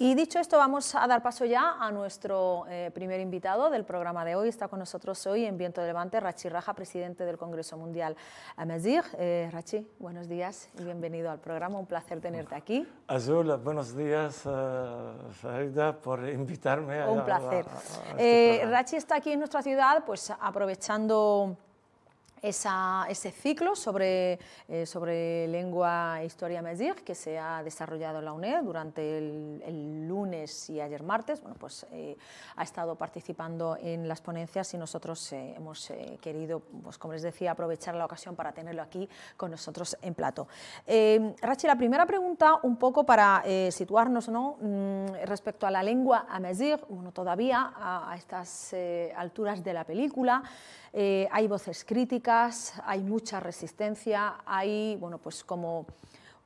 Y dicho esto, vamos a dar paso ya a nuestro eh, primer invitado del programa de hoy. Está con nosotros hoy en Viento de Levante Rachi Raja, presidente del Congreso Mundial Amazigh. Eh, Rachi, buenos días y bienvenido al programa. Un placer tenerte aquí. Azul, buenos días, uh, por invitarme. A, Un placer. Este Rachi está aquí en nuestra ciudad, pues aprovechando ese ciclo sobre, eh, sobre lengua e historia medir que se ha desarrollado en la UNED durante el, lunes y ayer martes. Bueno, pues eh, ha estado participando en las ponencias y nosotros eh, hemos querido, pues como les decía, aprovechar la ocasión para tenerlo aquí con nosotros en plato. Rachi, la primera pregunta, un poco para situarnos ¿no? Mm, respecto a la lengua a medir, uno todavía a estas alturas de la película. Eh, hay voces críticas, hay mucha resistencia, hay, bueno, pues como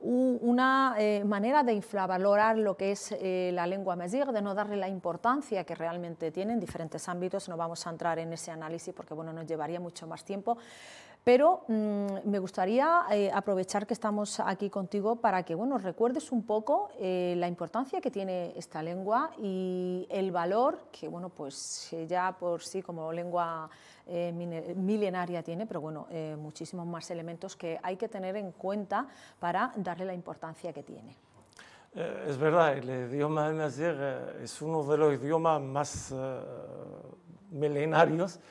una eh, manera de infravalorar lo que es eh, la lengua mesir, de no darle la importancia que realmente tiene en diferentes ámbitos. No vamos a entrar en ese análisis porque bueno, nos llevaría mucho más tiempo, pero mm, me gustaría eh, aprovechar que estamos aquí contigo para que bueno, recuerdes un poco eh, la importancia que tiene esta lengua y el valor que bueno, pues, eh, ya por sí como lengua milenaria tiene, pero bueno, muchísimos más elementos que hay que tener en cuenta para darle la importancia que tiene. Es verdad, el idioma de Nazir es uno de los idiomas más milenarios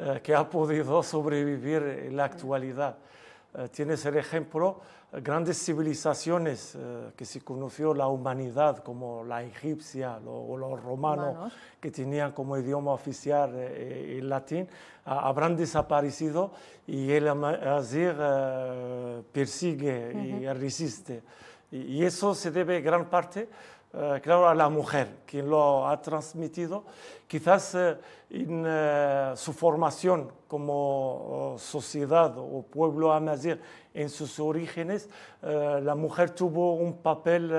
eh, que ha podido sobrevivir en la actualidad. Tiene eh, tienes el ejemplo, eh, grandes civilizaciones que se conoció la humanidad, como la egipcia o los romanos, que tenían como idioma oficial el latín, habrán desaparecido y el azir persigue y resiste. Y, y eso se debe en gran parte eh, claro, a la mujer, quien lo ha transmitido, quizás eh, en eh, su formación como oh, sociedad o pueblo amazir, en sus orígenes, la mujer tuvo un papel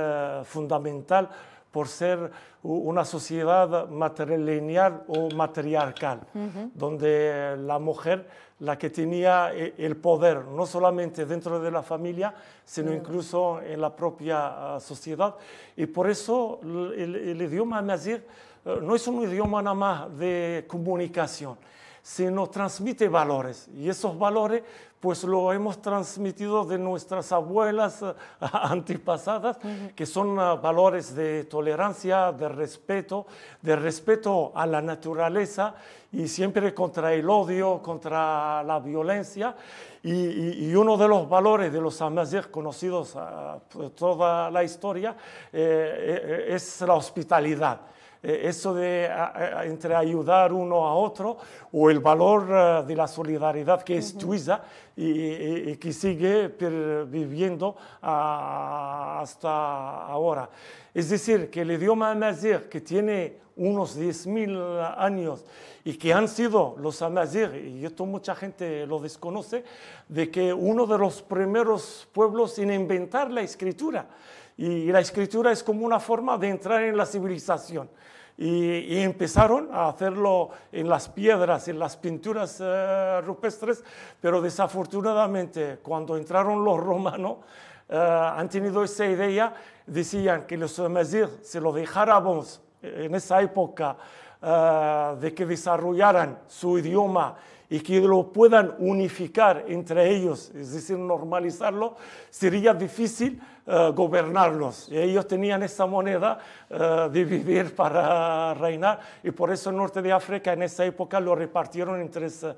fundamental por ser una sociedad matrilineal o matriarcal, donde la mujer la que tenía eh, el poder, no solamente dentro de la familia, sino incluso en la propia ah, sociedad. Y por eso el, idioma nazir eh, no es un idioma nada más de comunicación, se nos transmite valores. Y esos valores, pues lo hemos transmitido de nuestras abuelas eh, antepasadas, que son ah, valores de tolerancia, de respeto, de respeto a la naturaleza y siempre contra el odio, contra la violencia. Y, uno de los valores de los amazigh conocidos a ah, toda la historia eh, eh, es la hospitalidad. Eh, eso de entre ayudar uno a otro o el valor eh, de la solidaridad que es tuiza y, y, que sigue viviendo hasta ahora. Es decir, que el idioma amazigh que tiene unos 10.000 años y que han sido los amazigh, y esto mucha gente lo desconoce, de que uno de los primeros pueblos en inventar la escritura. Y la escritura es como una forma de entrar en la civilización. Y, empezaron a hacerlo en las piedras, en las pinturas eh, rupestres, pero desafortunadamente cuando entraron los romanos eh, han tenido esa idea, decían que los mesir se lo dejáramos en esa época eh, de que desarrollaran su idioma y que lo puedan unificar entre ellos, es decir, normalizarlo, sería difícil eh, gobernarlos. ellos tenían esa moneda eh, de vivir para reinar y por eso el norte de África en esa época lo repartieron en tres eh,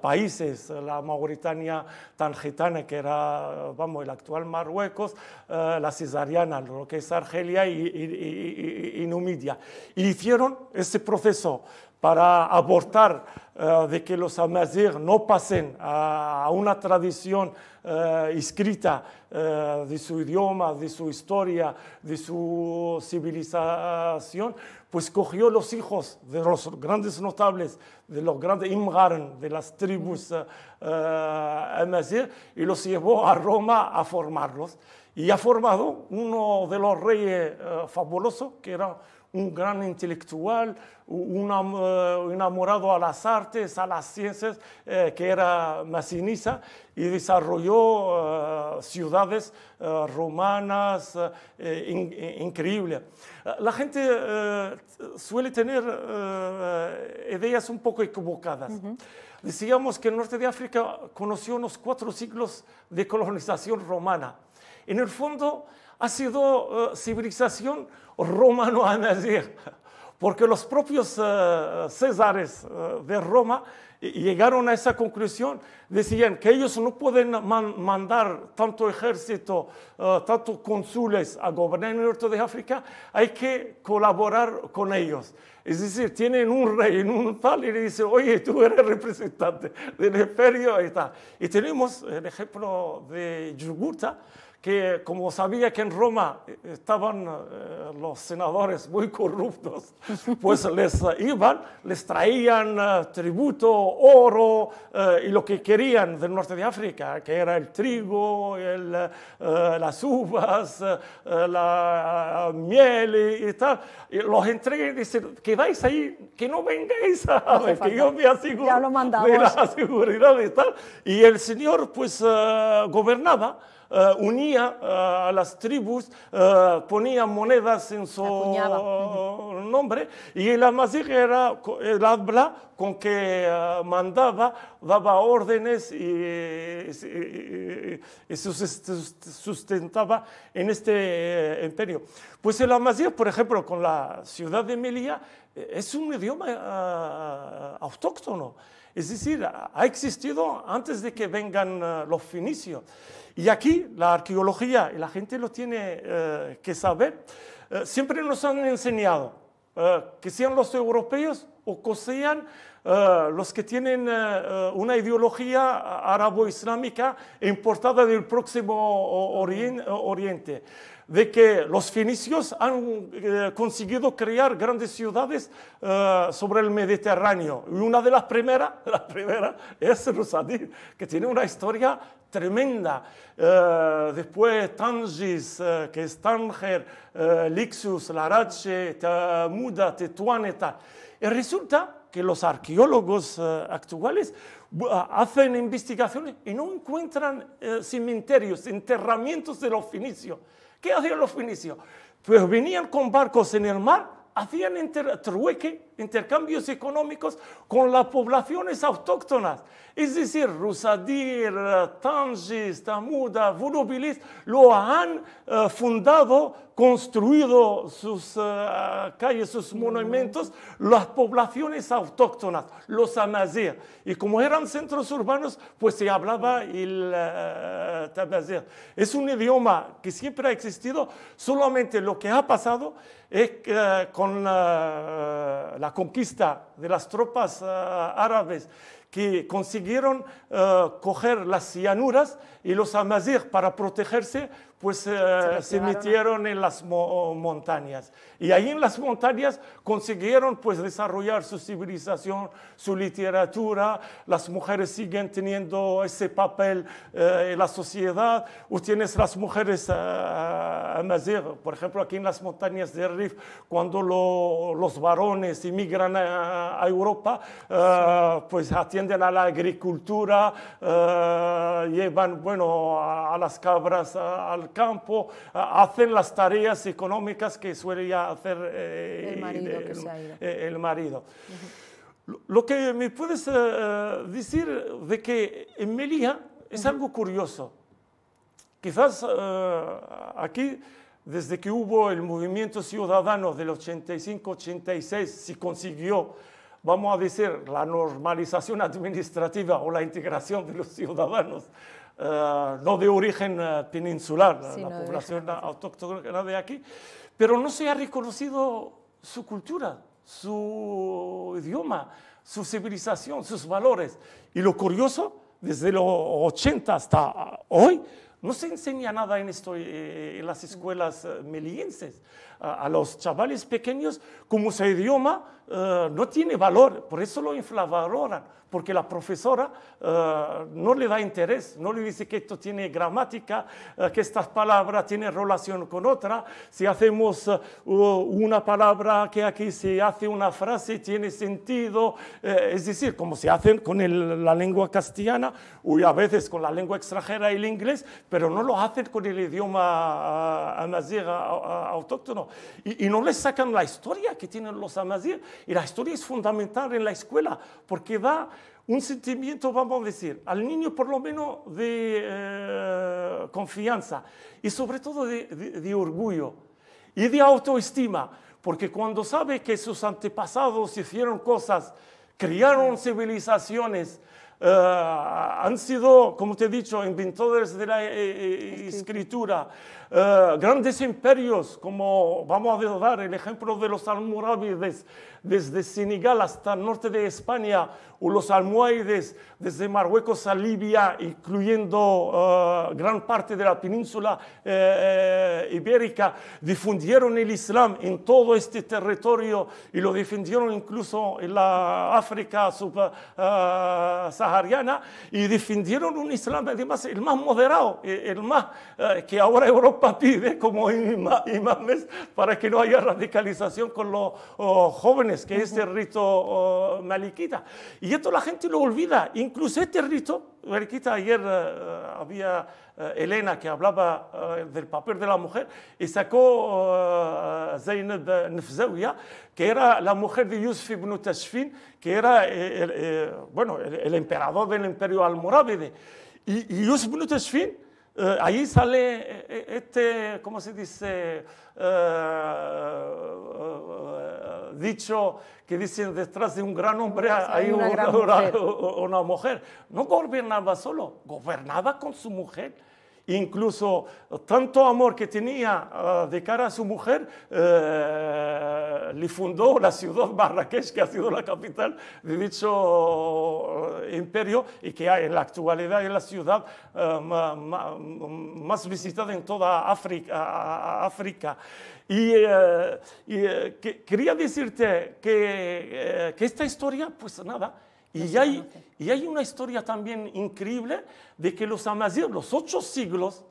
países, la Mauritania Tangitana, que era, vamos, el actual Marruecos, la Cisariana, lo que es Argelia y, Numidia. y, Numidia. hicieron ese proceso para abortar eh, de que los amazigh no pasen a, una tradición escrita eh, eh, de su idioma, de su historia, de su civilización, pues cogió los hijos de los grandes notables, de los grandes imgaren, de las tribus amazigh, y los llevó a Roma a formarlos. Y ha formado uno de los reyes fabulosos, que era un gran intelectual, un eh, enamorado a las artes, a las ciencias, eh, que era Masinisa, y desarrolló eh, ciudades romanas increíbles. La gente suele tener ideas un poco equivocadas. Decíamos que el norte de África conoció unos cuatro siglos de colonización romana. En el fondo, ha sido civilización romano a nadie, porque los propios eh, césares eh, de Roma llegaron a esa conclusión. Decían que ellos no pueden mandar tanto ejército, tantos eh, tanto cónsules a gobernar el norte de África, hay que colaborar con ellos. Es decir, tienen un rey, en un tal, y le dicen, oye, tú eres representante del imperio y Y tenemos el ejemplo de Yugurta, que como sabía que en Roma eh, estaban eh, los senadores muy corruptos, pues les eh, iban, les traían tributo, oro y lo que querían del norte de África, que era el trigo, el, las uvas, la miel y, tal. Y los entregué y dicen, quedáis ahí, que no vengáis, que yo me aseguro de la seguridad y tal. Y el señor pues gobernaba. Eh, unía eh, a las tribus, eh, ponía monedas en su nombre y el amazigh era el habla con que mandaba, daba órdenes y, se este, sustentaba en este imperio. Pues el amazigh, por ejemplo, con la ciudad de Melilla, es un idioma autóctono. Es decir, ha existido antes de que vengan eh, los finicios. Y aquí la arqueología, y la gente lo tiene eh, que saber, eh, siempre nos han enseñado que sean los europeos o que sean los que tienen una ideología árabo-islámica importada del próximo Oriente de que los fenicios han eh, conseguido crear grandes ciudades eh, sobre el Mediterráneo. Y una de las primeras, la primera es Rosadir, que tiene una historia tremenda. Eh, después Tangis, que es Tanger, Lixus, Larache, Tamuda, Tetuán y resulta que los arqueólogos actuales ah, hacen investigaciones y no encuentran cementerios, enterramientos de los fenicios. ¿Qué hacían los fenicios? Pues venían con barcos en el mar, hacían trueque intercambios económicos con las poblaciones autóctonas. Es decir, Rusadir, Tangis, Tamuda, Vurubilis, lo han eh, fundado, construido sus eh, calles, sus monumentos, las poblaciones autóctonas, los amazir. Y como eran centros urbanos, pues se hablaba el eh, Es un idioma que siempre ha existido, solamente lo que ha pasado es que eh, con la la conquista de las tropas ah, árabes que consiguieron ah, coger las llanuras y los amazigh para protegerse pues eh, se, metieron en las montañas. Y ahí en las montañas consiguieron pues desarrollar su civilización, su literatura, las mujeres siguen teniendo ese papel eh, en la sociedad, o tienes las mujeres eh, por ejemplo aquí en las montañas del Rif, cuando los varones emigran a, Europa, pues atienden a la agricultura, llevan bueno, a, las cabras al campo, hacen las tareas económicas que suele hacer el marido. Lo que me puedes eh, decir de que en Melilla es algo curioso. Quizás eh, aquí desde que hubo el movimiento ciudadano del 85-86, se consiguió, vamos a decir, la normalización administrativa o la integración de los ciudadanos eh, no de origen eh, peninsular, la, población autóctona de aquí, pero no se ha reconocido su cultura, su idioma, su civilización, sus valores. Y lo curioso, desde los 80 hasta hoy, no se enseña nada en esto eh, en las escuelas melienses. A, a, los chavales pequeños, como su idioma, eh, no tiene valor, por eso lo infravaloran, porque la profesora eh, no le da interés, no le dice que esto tiene gramática, eh, que estas palabras tienen relación con otra, si hacemos una palabra que aquí se hace una frase, tiene sentido, es decir, como se hacen con la lengua castellana o a veces con la lengua extranjera y el inglés, pero no lo hacen con el idioma amazigh autóctono y, no les sacan la historia que tienen los amazigh y la historia es fundamental en la escuela porque da un sentimiento, vamos a decir, al niño por lo menos de eh, confianza y sobre todo de, de orgullo y de autoestima, porque cuando sabe que sus antepasados hicieron cosas, crearon civilizaciones, eh, han sido, como te he dicho, inventores de la eh, eh, escritura, grandes imperios, como vamos a dar el ejemplo de los almorávides, desde Senegal hasta el norte de España, o los almohades desde Marruecos a Libia, incluyendo eh, gran parte de la península eh, eh, ibérica, difundieron el Islam en todo este territorio y lo defendieron incluso en la África subsahariana y defendieron un Islam además el más moderado, el más que ahora Europa pide como imames para que no haya radicalización con los oh, jóvenes, que es el este rito oh, maliquita. Y esto la gente lo olvida. Incluso este rito, ayer eh, eh, había eh, Elena que hablaba del papel de la mujer y sacó Zainab Nefzawiya, que era la mujer de Yusuf ibn Tashfin, que era el, bueno, el, emperador del imperio almorávide. Y, y Yusuf ibn Tashfin, ahí sale este, ¿cómo se dice? dicho que dicen detrás de un gran hombre hay, una, mujer. una, mujer. No gobernaba solo, gobernaba con su mujer. Incluso tanto amor que tenía ah, de cara a su mujer, eh, le fundó la ciudad Marrakech, que ha sido la capital de dicho eh, imperio y que en la actualidad es la ciudad eh, más, visitada en toda África. África. Y, eh, eh, quería decirte eh, que, esta historia, pues nada, y pues hay, y hay una historia también increíble de que los amazigh, los ocho siglos,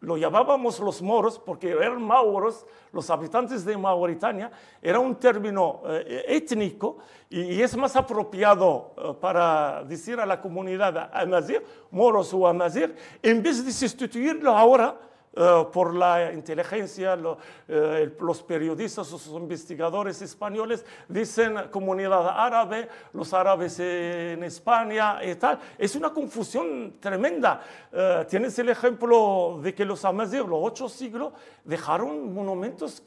lo llamábamos los moros porque eran mauros, los habitantes de Mauritania, era un término étnico y, es más apropiado para decir a la comunidad amazir, moros o amazir, en vez de sustituirlo ahora eh, por la inteligencia, eh, los periodistas, los investigadores españoles dicen comunidad árabe, los árabes en España y tal. Es una confusión tremenda. Eh, tienes el ejemplo de que los de los ocho siglos, dejaron monumentos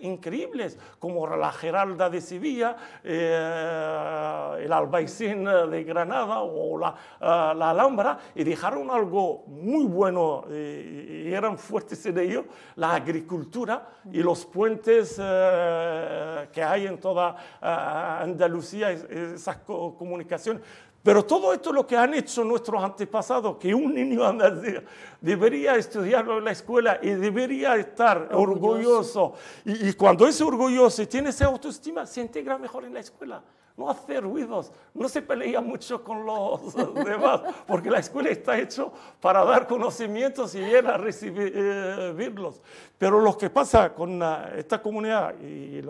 increíbles, como la Geralda de Sevilla, el Albaicín de Granada o la, Alhambra, y dejaron algo muy bueno y eran fuertes en ello, la agricultura y los puentes eh, que hay en toda eh, Andalucía, esas comunicaciones. Pero todo esto es lo que han hecho nuestros antepasados, que un niño andaluz debería estudiarlo en la escuela y debería estar orgulloso. y, cuando es orgulloso y tiene esa autoestima, se integra mejor en la escuela no hacer ruidos, no se pelea mucho con los demás, porque la escuela está hecho para dar conocimientos y bien a recibirlos. Pero lo que pasa con ah, esta comunidad, y eh,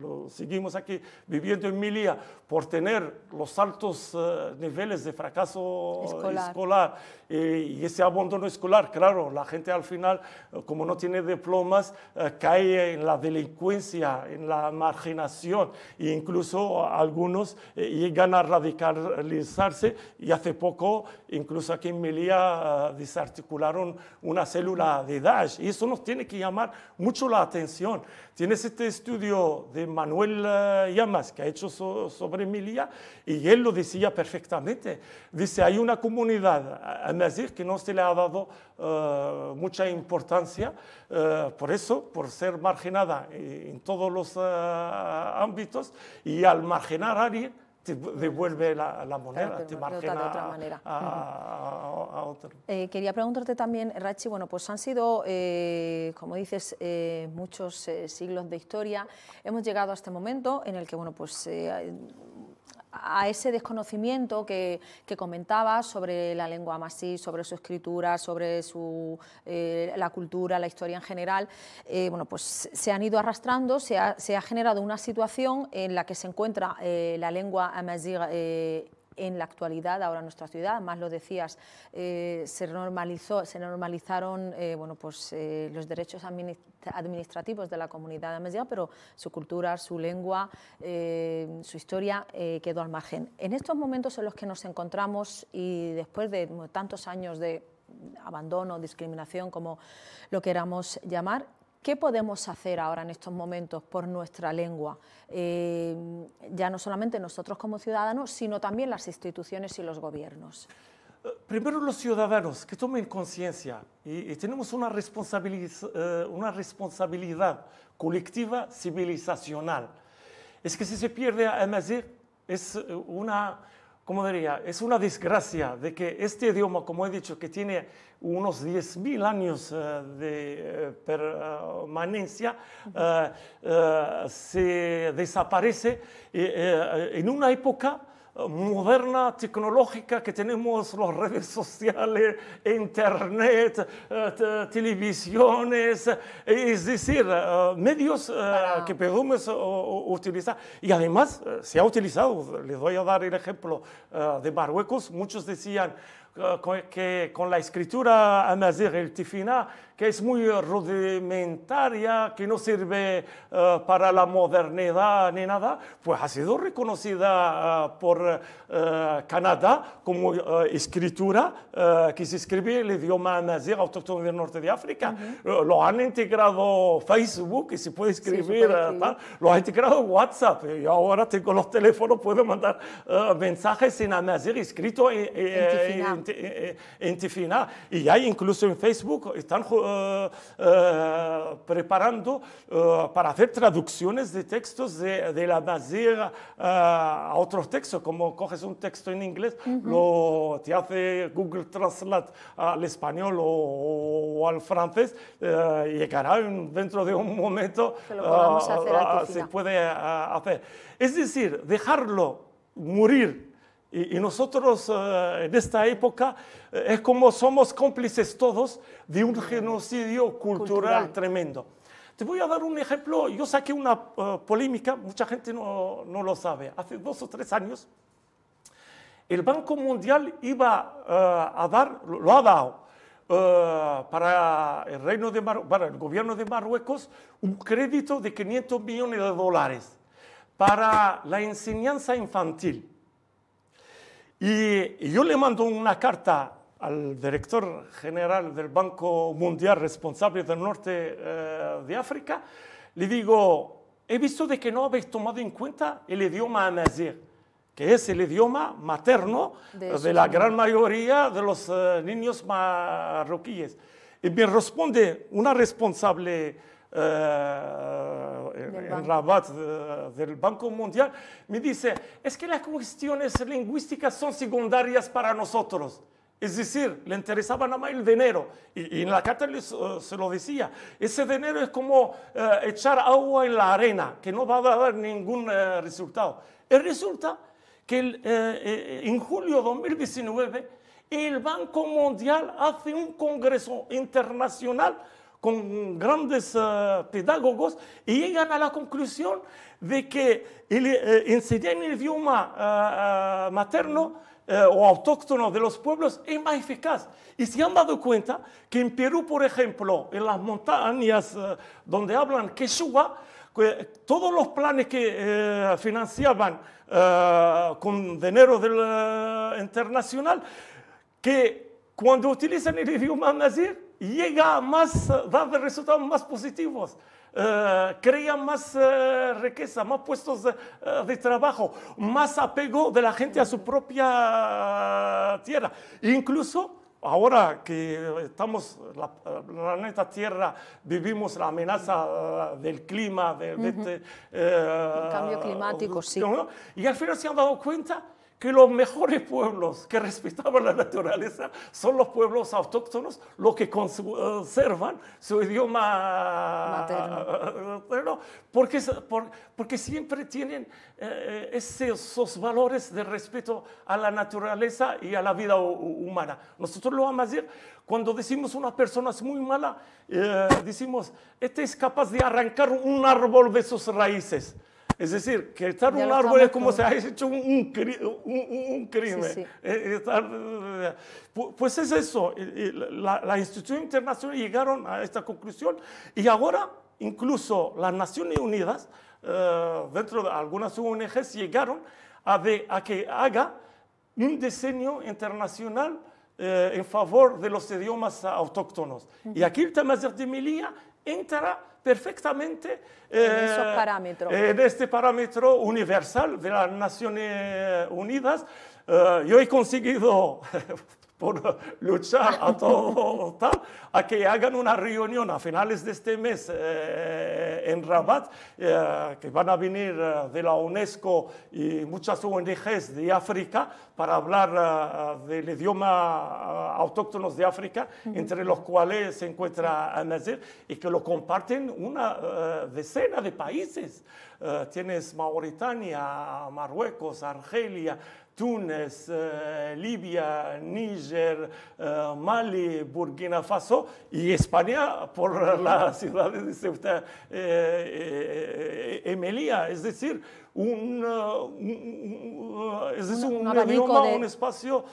lo, seguimos aquí viviendo en Milia, por tener los altos eh, niveles de fracaso escolar, eh, y ese abandono escolar, claro, la gente al final, como no tiene diplomas, cae en la delincuencia, en la marginación e incluso algunos y eh, llegan a radicalizarse y hace poco incluso aquí en Melilla desarticularon una célula de Daesh y eso nos tiene que llamar mucho la atención. Tienes este estudio de Manuel eh, Llamas que ha hecho sobre Melilla y él lo decía perfectamente. Dice, hay una comunidad decir eh, que no se le ha dado eh, mucha importancia. Eh, por eso, por ser marginada en todos los eh, ámbitos y al marginar a alguien, te devuelve la, moneda, te, margena A, otro. quería preguntarte también, Rachi, bueno, pues han sido, como dices, muchos siglos de historia. Hemos llegado a este momento en el que, bueno, pues a ese desconocimiento que, comentaba sobre la lengua masí, sobre su escritura, sobre eh, la cultura, la historia en general, eh, bueno, pues se han ido arrastrando, se ha, generado una situación en la que se encuentra eh, la lengua amazigh en la actualidad ahora en nuestra ciudad, más lo decías, eh, se, normalizó, se normalizaron eh, bueno, pues, eh, los derechos administrativos de la comunidad amesía, pero su cultura, su lengua, su historia quedó al margen. En estos momentos en los que nos encontramos y después de tantos años de abandono, discriminación, como lo queramos llamar, ¿Qué podemos hacer ahora en estos momentos por nuestra lengua? Eh, ya no solamente nosotros como ciudadanos, sino también las instituciones y los gobiernos. Eh, primero los ciudadanos que tomen conciencia y, tenemos una, responsabilidad, eh, una responsabilidad colectiva civilizacional. Es que si se pierde a mazir es una, ¿cómo diría? Es una desgracia de que este idioma, como he dicho, que tiene unos 10.000 años de permanencia eh, eh, se desaparece eh, en una época moderna, tecnológica, que tenemos las redes sociales, internet, televisiones, es decir, medios que podemos utilizar. Y además se ha utilizado, les voy a dar el ejemplo de Marruecos, muchos decían, que con la escritura amazigh el tifina, que es muy rudimentaria, que no sirve eh, para la modernidad ni nada, pues ha sido reconocida eh, por eh, Canadá como escritura que se escribe el idioma amazigh autóctono del norte de África. Lo han integrado Facebook y se puede escribir, lo ha integrado WhatsApp y ahora tengo los teléfonos, puedo mandar mensajes en amazigh escrito en, en, final Y hay incluso en Facebook, eh, están eh, eh, preparando para hacer traducciones de textos de, la Nazir a otros textos, como coges un texto en inglés, lo, te hace Google Translate al español o, al francés, llegará dentro de un momento, hacer se puede hacer. Es decir, dejarlo morir y, nosotros eh, en esta época eh, es como somos cómplices todos de un genocidio cultural, tremendo. Te voy a dar un ejemplo. Yo saqué una eh, polémica, mucha gente no, no, lo sabe. Hace dos o tres años, el Banco Mundial iba a dar, lo ha dado, para el, Reino de para el gobierno de Marruecos un crédito de 500 millones de dólares para la enseñanza infantil. Y yo le mando una carta al director general del Banco Mundial responsable del norte eh, de África, le digo, he visto de que no habéis tomado en cuenta el idioma amazigh, que es el idioma materno de, la gran mayoría de los eh, niños marroquíes. Y me responde una responsable eh, en Rabat del Banco Mundial, me dice, es que las cuestiones lingüísticas son secundarias para nosotros. Es decir, le interesaba nada más el dinero. Y, en la carta eh, se lo decía, ese dinero es como eh, echar agua en la arena, que no va a dar ningún eh, resultado. Y resulta que en julio de 2019 el Banco Mundial hace un congreso internacional con grandes eh, pedagogos y llegan a la conclusión de que el, eh, enseñar el idioma eh, eh, materno o autóctono de los pueblos es más eficaz. Y se han dado cuenta que en Perú, por ejemplo, en las montañas donde hablan quechua, todos los planes que financiaban con dinero del, internacional, que cuando utilizan el idioma nazir, llega más, va resultados más positivos. Eh, crea más eh, riqueza, más puestos eh, de, trabajo, más apego de la gente a su propia tierra. Incluso ahora que estamos, la planeta Tierra, vivimos la amenaza del clima, del este, cambio climático, sí. Y al final se han dado cuenta que los mejores pueblos que respetaban la naturaleza son los pueblos autóctonos, los que conservan su idioma materno, porque, porque siempre tienen eh, eh, esos valores de respeto a la naturaleza y a la vida humana. Nosotros lo vamos a decir cuando decimos una persona es muy mala, eh, decimos, este es capaz de arrancar un árbol de sus raíces. Es decir, que estar en un árbol es como si se ha hecho un, un, crimen. pues es eso, las la instituciones internacionales llegaron a esta conclusión y ahora incluso las Naciones Unidas, eh, dentro de algunas ONGs, llegaron a, de, a que haga un diseño internacional eh, en favor de los idiomas autóctonos. Y aquí el tema de Melilla entra perfectamente eh, eh, en, este parámetro universal de las Naciones Unidas. Eh, yo he conseguido por luchar a todo tal, a que hagan una reunión a finales de este mes eh, eh, en Rabat, eh, que van a venir de la UNESCO y muchas ONGs de África para hablar del idioma autóctonos de África, entre los cuales se encuentra Al-Nazir, y que lo comparten una decena de países. tienes Mauritania, Marruecos, Argelia, Túnez, eh, Libia, Níger, eh, Mali, Burkina Faso y España por las ciudades de Ceuta y eh, Es decir, un, es un, un espacio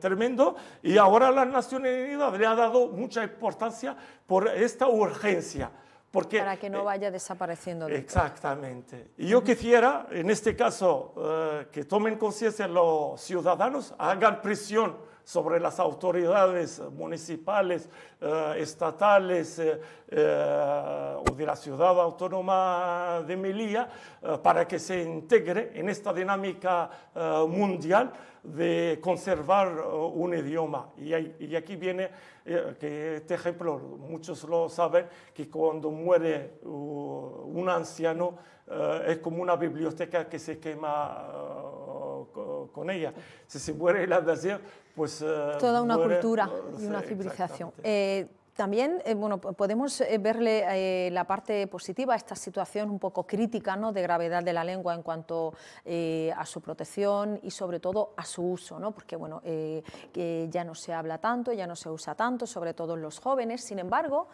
tremendo y ahora la Naciones Unidas le ha dado mucha importancia por esta urgencia. Para que no eh, vaya desapareciendo. Exactamente. Y yo quisiera, en este caso, eh, que tomen conciencia los ciudadanos, hagan presión sobre las autoridades municipales, eh, estatales eh, eh, o de la ciudad autónoma de Melilla para que se integre en esta dinámica mundial de conservar un idioma. Y, aquí viene que este ejemplo, muchos lo saben, que cuando muere uh, un anciano es como una biblioteca que se quema con ella. Si se muere el anciano, pues, eh, Toda una cultura y eh, una civilización. Eh, también bueno, podemos verle la parte positiva a esta situación un poco crítica ¿no? de gravedad de la lengua en cuanto a su protección y sobre todo a su uso, ¿no? porque bueno, que ya no se habla tanto, ya no se usa tanto, sobre todo en los jóvenes. Sin embargo,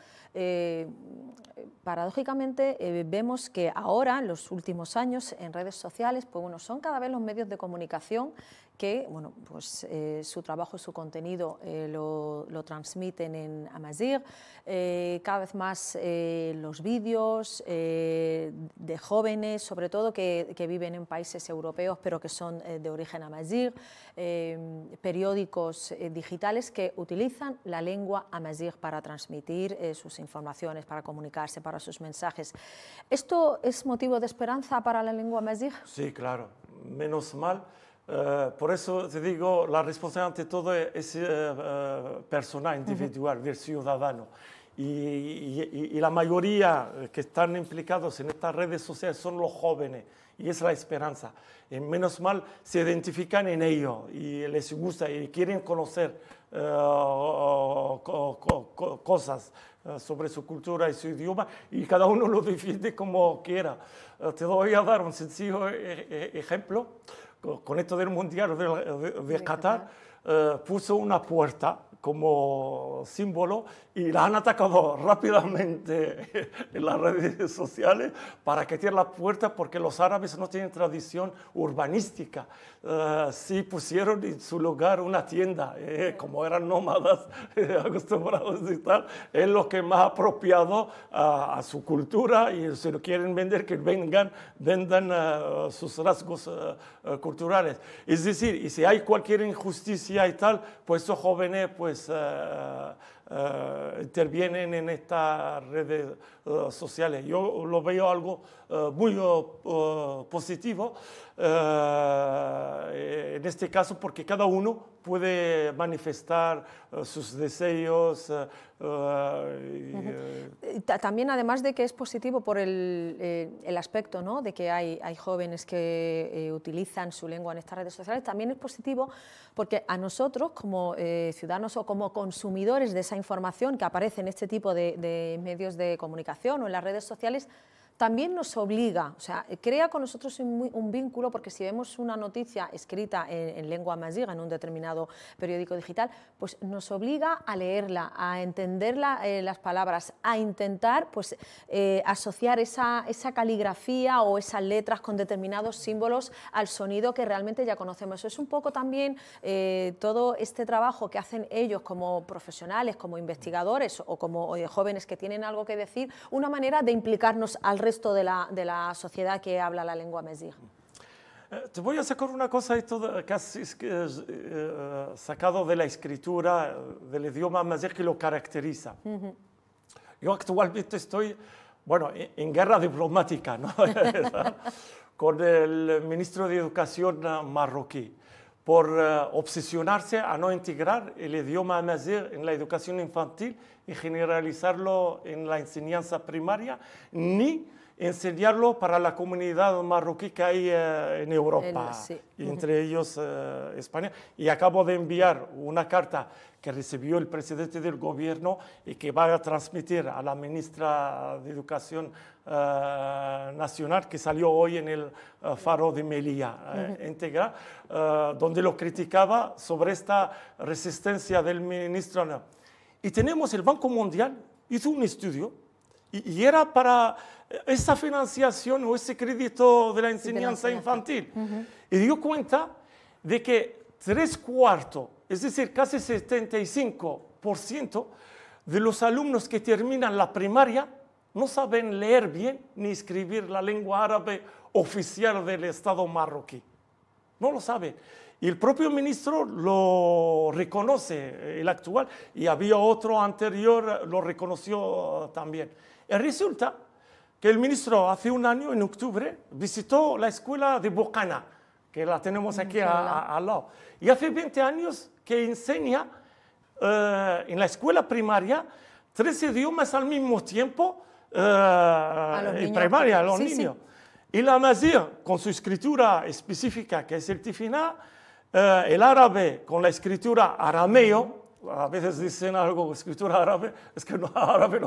paradójicamente vemos que ahora, en los últimos años, en redes sociales, pues, bueno, son cada vez los medios de comunicación que bueno, pues, eh, su trabajo, su contenido eh, lo, lo, transmiten en Amazigh... Eh, cada vez más los vídeos de jóvenes, sobre todo que, que, viven en países europeos pero que son de origen Amazigh... periódicos digitales que utilizan la lengua Amazigh... para transmitir sus informaciones, para comunicarse, para sus mensajes. ¿Esto es motivo de esperanza para la lengua Amazigh? Sí, claro. Menos mal eh, por eso te digo, la responsabilidad ante todo es eh, eh, personal, individual, del ciudadano. Y, la mayoría que están implicados en estas redes sociales son los jóvenes y es la esperanza. menos mal se identifican en ello y les gusta y quieren conocer cosas sobre su cultura y su idioma y cada uno lo defiende como quiera. te voy a dar un sencillo ejemplo con esto del mundial de, Qatar, eh, puso una puerta como símbolo y la han atacado rápidamente en las redes sociales para que cierre la puerta porque los árabes no tienen tradición urbanística. Eh, si pusieron en su lugar una tienda, eh, como eran nómadas eh, acostumbrados y tal, es lo que más apropiado a su cultura y se lo quieren vender, que vengan, vendan sus rasgos culturales. Es decir, y si hay cualquier injusticia y tal, pues esos jóvenes pues with uh, Eh, intervienen en estas redes eh, sociales. Yo lo veo algo eh, muy positivo en este caso porque cada uno puede manifestar sus deseos. También además de que es positivo por el, aspecto ¿no? de que hay, jóvenes que utilizan su lengua en estas redes sociales, también es positivo porque a nosotros como ciudadanos o como consumidores de esa esa información que aparece en este tipo de, de medios de comunicación o en las redes sociales también nos obliga, o sea, crea con nosotros un, vínculo, porque si vemos una noticia escrita en, lengua mayiga... en un determinado periódico digital, pues nos obliga a leerla, a entender eh, las palabras, a intentar pues, eh, asociar esa, caligrafía o esas letras con determinados símbolos al sonido que realmente ya conocemos. Es un poco también eh, todo este trabajo que hacen ellos como profesionales, como investigadores o como jóvenes que tienen algo que decir, una manera de implicarnos al esto de la, de la sociedad que habla la lengua Mezir. Eh, te voy a sacar una cosa esto que has eh, eh, sacado de la escritura, del idioma Mezir que lo caracteriza. Yo actualmente estoy, bueno, en, guerra diplomática, ¿no? Con el ministro de Educación marroquí, por obsesionarse a no integrar el idioma Mezir en la educación infantil y generalizarlo en la enseñanza primaria, ni enseñarlo para la comunidad marroquí que hay eh, en Europa, entre ellos eh, España. Y acabo de enviar una carta que recibió el presidente del gobierno y que va a transmitir a la ministra de Educación eh, Nacional, que salió hoy en el faro de Melilla, donde lo criticaba sobre esta resistencia del ministro. Y tenemos el Banco Mundial, hizo un estudio y, era para eh, esa financiación o ese crédito de la enseñanza infantil. Y dio cuenta de que tres cuartos, es decir, casi 75% de los alumnos que terminan la primaria no saben leer bien ni escribir la lengua árabe oficial del Estado marroquí. No lo saben. Y el propio ministro lo reconoce, el actual, y había otro anterior, lo reconoció eh, también. Y resulta que el ministro hace un año, en octubre, visitó la escuela de Bocana, que la tenemos aquí al lado. Y hace 20 años que enseña eh, en la escuela primaria tres idiomas al mismo tiempo eh, en primaria, a los niños. Y la Mazir, con su escritura específica, que es el tifiná, eh, el árabe con la escritura arameo, a veces dicen algo, escritura árabe, es que no, árabe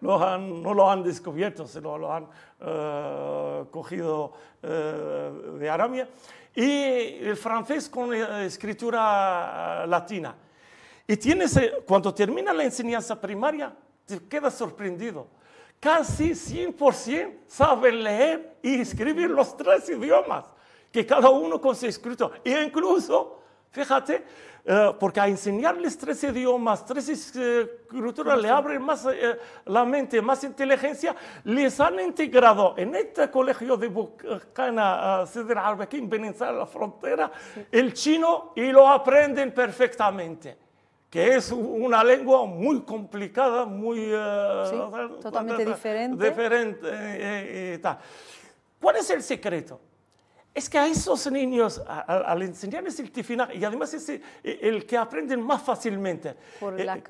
no, han, no lo han descubierto, sino lo han eh, cogido eh, de Aramia. Y el francés con eh, escritura latina. Y tienes, cuando termina la enseñanza primaria, te quedas sorprendido. Casi 100% saben leer y escribir los tres idiomas, que cada uno con su escrito. E incluso, fíjate, eh, porque a enseñarles tres idiomas, tres escrituras, eh, le abren más eh, la mente, más inteligencia, les han integrado en este colegio de Bucana, Cedra Arbequín, Venezuela, la frontera, el chino y lo aprenden perfectamente que es una lengua muy complicada, muy... totalmente diferente. diferente ¿Cuál es el secreto? Es que a esos niños, al enseñarles el tifiná, y además es eh, el, que aprenden más fácilmente. Eh,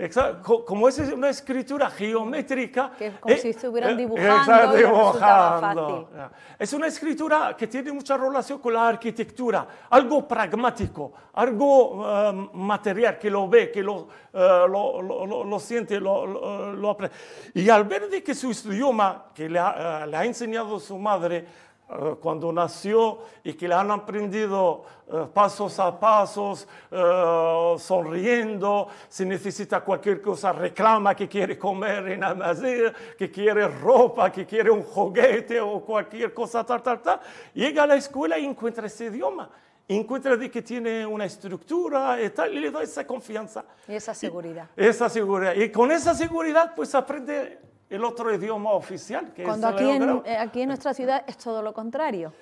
eh, como es una escritura geométrica. es como si estuvieran dibujando. Ah, es una escritura que tiene mucha relación con la arquitectura, algo pragmático, algo material, que lo ve, que lo, lo, siente, lo, aprende. Y al ver de que su idioma, que le ha enseñado su madre, eh, cuando nació y que le han aprendido eh, pasos a pasos, eh, sonriendo, si necesita cualquier cosa, reclama que quiere comer en Amazir, que quiere ropa, que quiere un juguete o cualquier cosa, tal, tal, tal. Llega a la escuela y encuentra ese idioma encuentra de que tiene una estructura y le da esa confianza. Y esa seguridad. esa seguridad. Y con esa seguridad, pues aprende el otro idioma oficial. Que Cuando aquí en, eh, aquí en nuestra ciudad es todo lo contrario.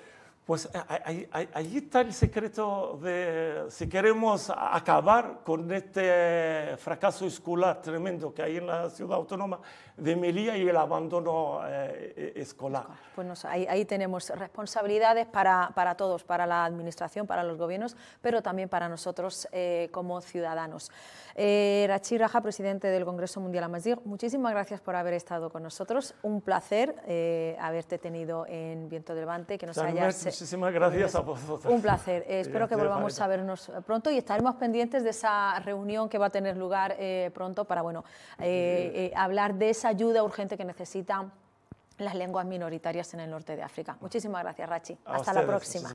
Pues eh, ahí, ahí, está el secreto de si queremos acabar con este fracaso escolar tremendo que hay en la ciudad autónoma, de Melilla y el abandono eh, e-, escolar. Pues ahí, tenemos responsabilidades para, todos, para la Administración, para los gobiernos, pero también para nosotros eh, como ciudadanos. Eh, Rachi Raja, presidente del Congreso Mundial Amazigh, muchísimas gracias por haber estado con nosotros. Un placer eh, haberte tenido en Viento del Levante, que nos Muchísimas gracias a vosotros. Un placer. espero que volvamos a vernos pronto y estaremos pendientes de esa reunión que va a tener lugar pronto para bueno, hablar de esa ayuda urgente que necesitan las lenguas minoritarias en el norte de África. Muchísimas gracias, Rachi. Hasta la próxima.